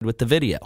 with the video.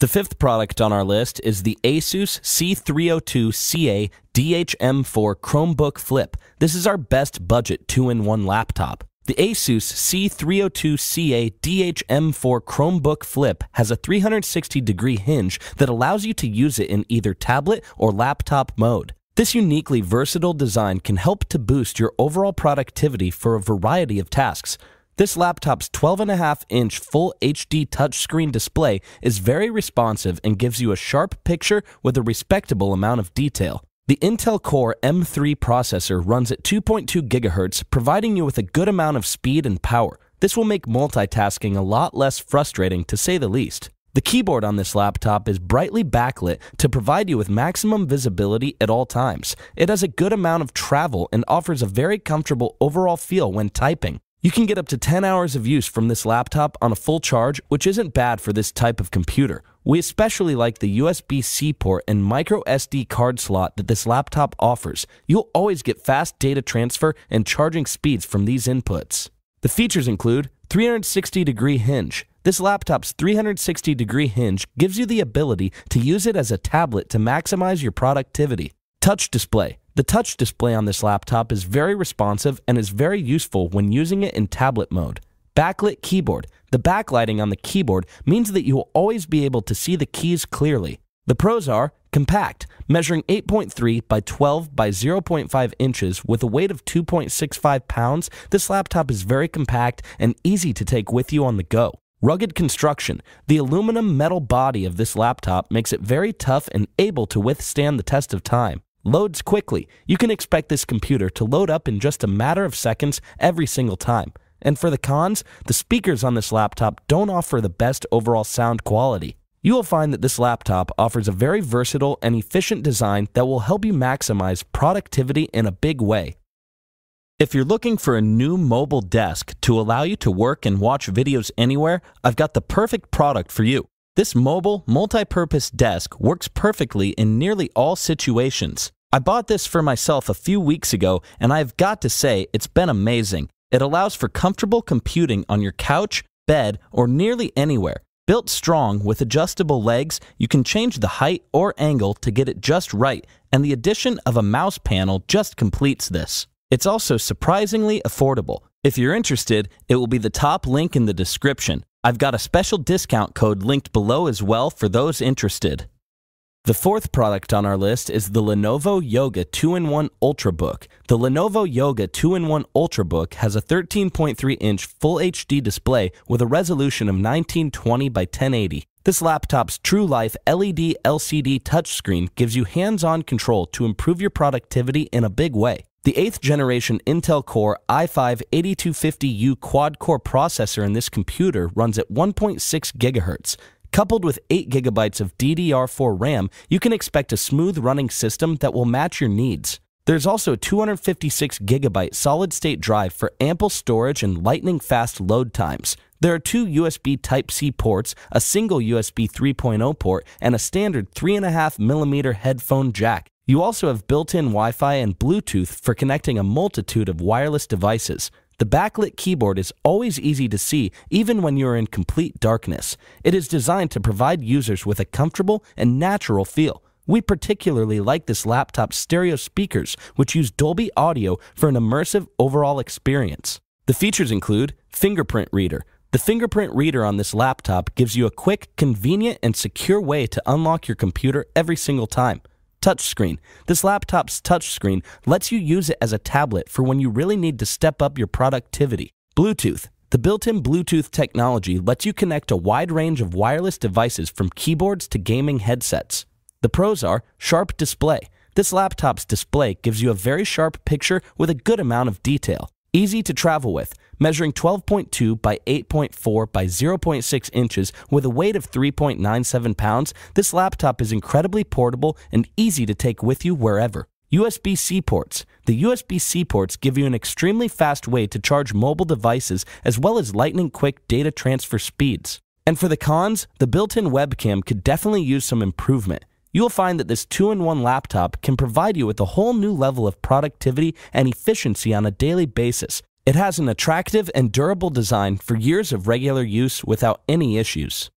The fifth product on our list is the Asus C302CA DHM4 Chromebook Flip. This is our best budget 2-in-1 laptop. The Asus C302CA DHM4 Chromebook Flip has a 360 degree hinge that allows you to use it in either tablet or laptop mode. This uniquely versatile design can help to boost your overall productivity for a variety of tasks, this laptop's 12.5 inch full HD touchscreen display is very responsive and gives you a sharp picture with a respectable amount of detail. The Intel Core M3 processor runs at 2.2 GHz, providing you with a good amount of speed and power. This will make multitasking a lot less frustrating, to say the least. The keyboard on this laptop is brightly backlit to provide you with maximum visibility at all times. It has a good amount of travel and offers a very comfortable overall feel when typing. You can get up to 10 hours of use from this laptop on a full charge, which isn't bad for this type of computer. We especially like the USB-C port and micro SD card slot that this laptop offers. You'll always get fast data transfer and charging speeds from these inputs. The features include 360-degree hinge. This laptop's 360-degree hinge gives you the ability to use it as a tablet to maximize your productivity. Touch display. The touch display on this laptop is very responsive and is very useful when using it in tablet mode. Backlit keyboard. The backlighting on the keyboard means that you will always be able to see the keys clearly. The pros are compact, measuring 8.3 by 12 by 0.5 inches with a weight of 2.65 pounds. This laptop is very compact and easy to take with you on the go. Rugged construction. The aluminum metal body of this laptop makes it very tough and able to withstand the test of time loads quickly. You can expect this computer to load up in just a matter of seconds every single time. And for the cons, the speakers on this laptop don't offer the best overall sound quality. You will find that this laptop offers a very versatile and efficient design that will help you maximize productivity in a big way. If you're looking for a new mobile desk to allow you to work and watch videos anywhere, I've got the perfect product for you. This mobile, multi-purpose desk works perfectly in nearly all situations. I bought this for myself a few weeks ago, and I've got to say, it's been amazing. It allows for comfortable computing on your couch, bed, or nearly anywhere. Built strong with adjustable legs, you can change the height or angle to get it just right, and the addition of a mouse panel just completes this. It's also surprisingly affordable. If you're interested, it will be the top link in the description. I've got a special discount code linked below as well for those interested. The fourth product on our list is the Lenovo Yoga 2-in-1 Ultrabook. The Lenovo Yoga 2-in-1 Ultrabook has a 13.3-inch Full HD display with a resolution of 1920 by 1080. This laptop's True Life LED LCD touchscreen gives you hands-on control to improve your productivity in a big way. The 8th generation Intel Core i5-8250U quad-core processor in this computer runs at 1.6 GHz. Coupled with 8 gigabytes of DDR4 RAM, you can expect a smooth running system that will match your needs. There's also a 256 gigabyte solid state drive for ample storage and lightning fast load times. There are two USB Type C ports, a single USB 3.0 port, and a standard 3.5mm headphone jack. You also have built in Wi Fi and Bluetooth for connecting a multitude of wireless devices. The backlit keyboard is always easy to see even when you are in complete darkness. It is designed to provide users with a comfortable and natural feel. We particularly like this laptop's stereo speakers, which use Dolby Audio for an immersive overall experience. The features include fingerprint reader. The fingerprint reader on this laptop gives you a quick, convenient, and secure way to unlock your computer every single time touchscreen. This laptop's touchscreen lets you use it as a tablet for when you really need to step up your productivity. Bluetooth. The built-in Bluetooth technology lets you connect a wide range of wireless devices from keyboards to gaming headsets. The pros are sharp display. This laptop's display gives you a very sharp picture with a good amount of detail. Easy to travel with measuring 12.2 by 8.4 by 0.6 inches with a weight of 3.97 pounds, this laptop is incredibly portable and easy to take with you wherever. USB C ports. The USB C ports give you an extremely fast way to charge mobile devices as well as lightning quick data transfer speeds. And for the cons, the built in webcam could definitely use some improvement. You will find that this two in one laptop can provide you with a whole new level of productivity and efficiency on a daily basis, it has an attractive and durable design for years of regular use without any issues.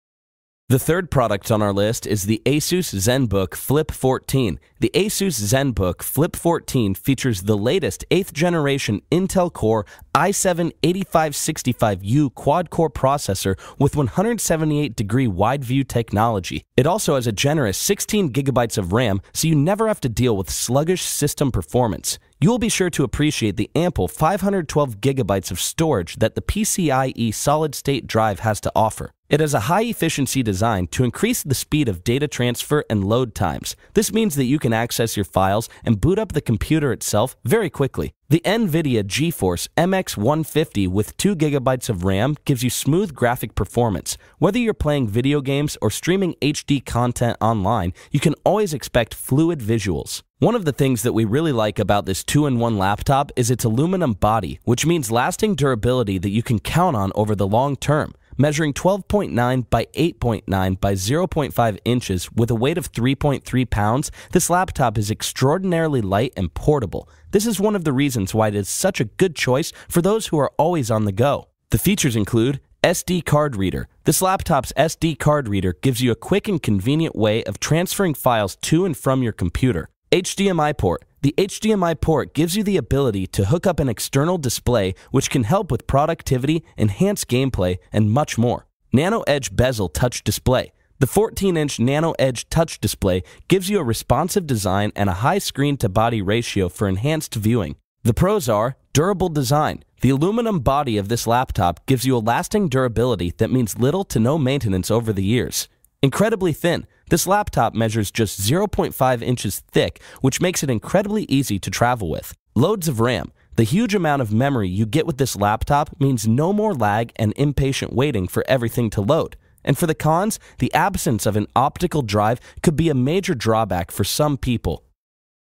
The third product on our list is the Asus ZenBook Flip 14. The Asus ZenBook Flip 14 features the latest 8th generation Intel Core i7 8565U quad core processor with 178 degree wide view technology. It also has a generous 16 gigabytes of RAM, so you never have to deal with sluggish system performance. You'll be sure to appreciate the ample 512 gigabytes of storage that the PCIe solid state drive has to offer. It has a high efficiency design to increase the speed of data transfer and load times. This means that you can access your files and boot up the computer itself very quickly. The NVIDIA GeForce MX150 with 2GB of RAM gives you smooth graphic performance. Whether you're playing video games or streaming HD content online, you can always expect fluid visuals. One of the things that we really like about this 2-in-1 laptop is its aluminum body, which means lasting durability that you can count on over the long term, measuring 12.9 by 8.9 by 0.5 inches with a weight of 3.3 pounds, this laptop is extraordinarily light and portable. This is one of the reasons why it is such a good choice for those who are always on the go. The features include SD card reader. This laptop's SD card reader gives you a quick and convenient way of transferring files to and from your computer. HDMI port. The HDMI port gives you the ability to hook up an external display, which can help with productivity, enhance gameplay, and much more. Nano Edge Bezel Touch Display. The 14 inch Nano Edge Touch Display gives you a responsive design and a high screen to body ratio for enhanced viewing. The pros are durable design. The aluminum body of this laptop gives you a lasting durability that means little to no maintenance over the years. Incredibly thin. This laptop measures just 0.5 inches thick, which makes it incredibly easy to travel with. Loads of RAM. The huge amount of memory you get with this laptop means no more lag and impatient waiting for everything to load. And for the cons, the absence of an optical drive could be a major drawback for some people.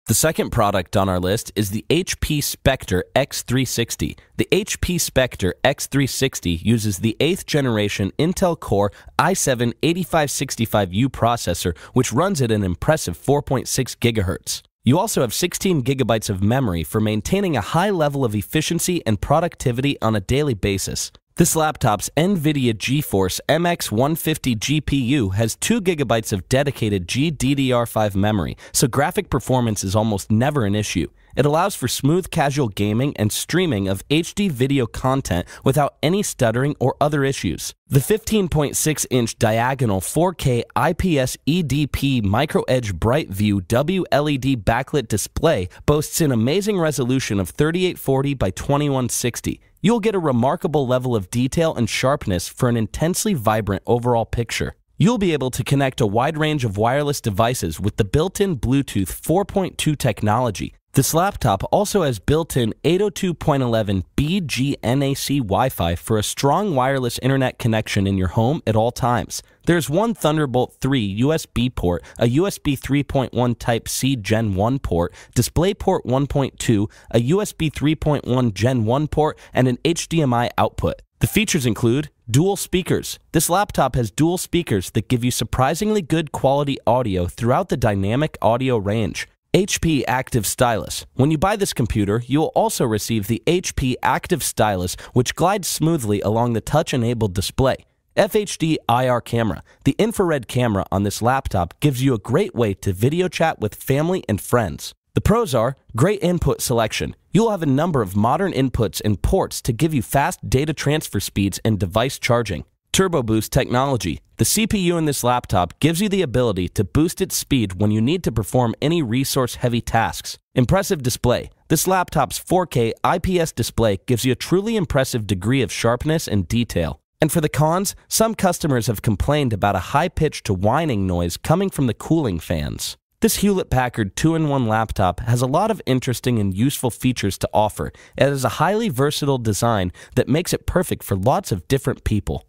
The second product on our list is the HP Spectre X360. The HP Spectre X360 uses the 8th generation Intel Core i7 8565U processor, which runs at an impressive 4.6 GHz. You also have 16 gigabytes of memory for maintaining a high level of efficiency and productivity on a daily basis. This laptop's NVIDIA GeForce MX150 GPU has 2 gigabytes of dedicated GDDR5 memory, so graphic performance is almost never an issue. It allows for smooth casual gaming and streaming of HD video content without any stuttering or other issues. The 15.6 inch diagonal 4K IPS EDP Micro Edge WLED backlit display boasts an amazing resolution of 3840 by 2160. You'll get a remarkable level of detail and sharpness for an intensely vibrant overall picture. You'll be able to connect a wide range of wireless devices with the built in Bluetooth 4.2 technology, this laptop also has built-in 802.11 BGNAC Wi-Fi for a strong wireless internet connection in your home at all times. There's one Thunderbolt 3 USB port, a USB 3.1 Type-C Gen 1 port, DisplayPort 1.2, a USB 3.1 Gen 1 port, and an HDMI output. The features include dual speakers. This laptop has dual speakers that give you surprisingly good quality audio throughout the dynamic audio range. HP Active Stylus. When you buy this computer, you will also receive the HP Active Stylus, which glides smoothly along the touch-enabled display. FHD IR camera. The infrared camera on this laptop gives you a great way to video chat with family and friends. The pros are great input selection. You'll have a number of modern inputs and ports to give you fast data transfer speeds and device charging. Turbo Boost technology. The CPU in this laptop gives you the ability to boost its speed when you need to perform any resource-heavy tasks. Impressive display. This laptop's 4K IPS display gives you a truly impressive degree of sharpness and detail. And for the cons, some customers have complained about a high-pitched to whining noise coming from the cooling fans. This Hewlett Packard 2 in 1 laptop has a lot of interesting and useful features to offer. It is a highly versatile design that makes it perfect for lots of different people.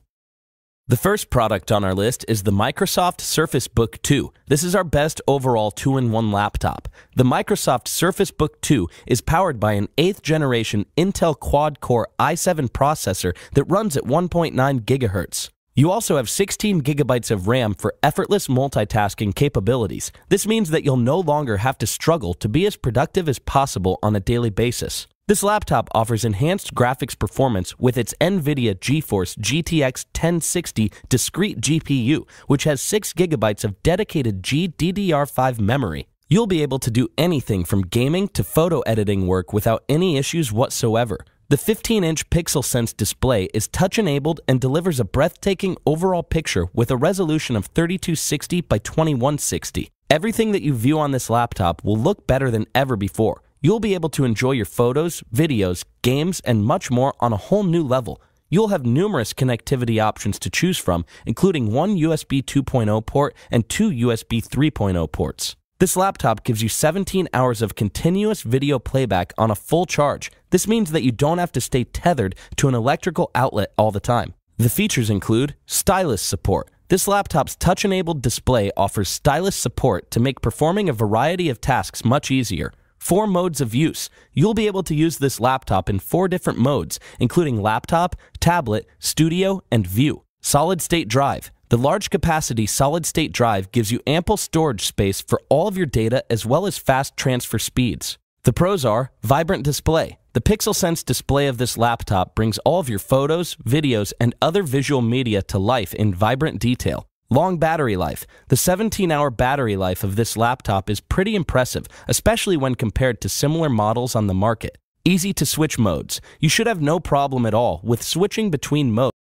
The first product on our list is the Microsoft Surface Book 2. This is our best overall two-in-one laptop. The Microsoft Surface Book 2 is powered by an 8th generation Intel quad-core i7 processor that runs at 1.9 gigahertz. You also have 16 gigabytes of RAM for effortless multitasking capabilities. This means that you'll no longer have to struggle to be as productive as possible on a daily basis. This laptop offers enhanced graphics performance with its NVIDIA GeForce GTX 1060 discrete GPU, which has 6GB of dedicated GDDR5 memory. You'll be able to do anything from gaming to photo editing work without any issues whatsoever. The 15 inch Pixel Sense display is touch enabled and delivers a breathtaking overall picture with a resolution of 3260 by 2160. Everything that you view on this laptop will look better than ever before. You'll be able to enjoy your photos, videos, games, and much more on a whole new level. You'll have numerous connectivity options to choose from, including one USB 2.0 port and two USB 3.0 ports. This laptop gives you 17 hours of continuous video playback on a full charge. This means that you don't have to stay tethered to an electrical outlet all the time. The features include stylus support. This laptop's touch enabled display offers stylus support to make performing a variety of tasks much easier four modes of use. You'll be able to use this laptop in four different modes, including laptop, tablet, studio, and view. Solid state drive. The large capacity solid state drive gives you ample storage space for all of your data as well as fast transfer speeds. The pros are vibrant display. The Pixel Sense display of this laptop brings all of your photos, videos, and other visual media to life in vibrant detail. Long battery life. The 17 hour battery life of this laptop is pretty impressive, especially when compared to similar models on the market. Easy to switch modes. You should have no problem at all with switching between modes.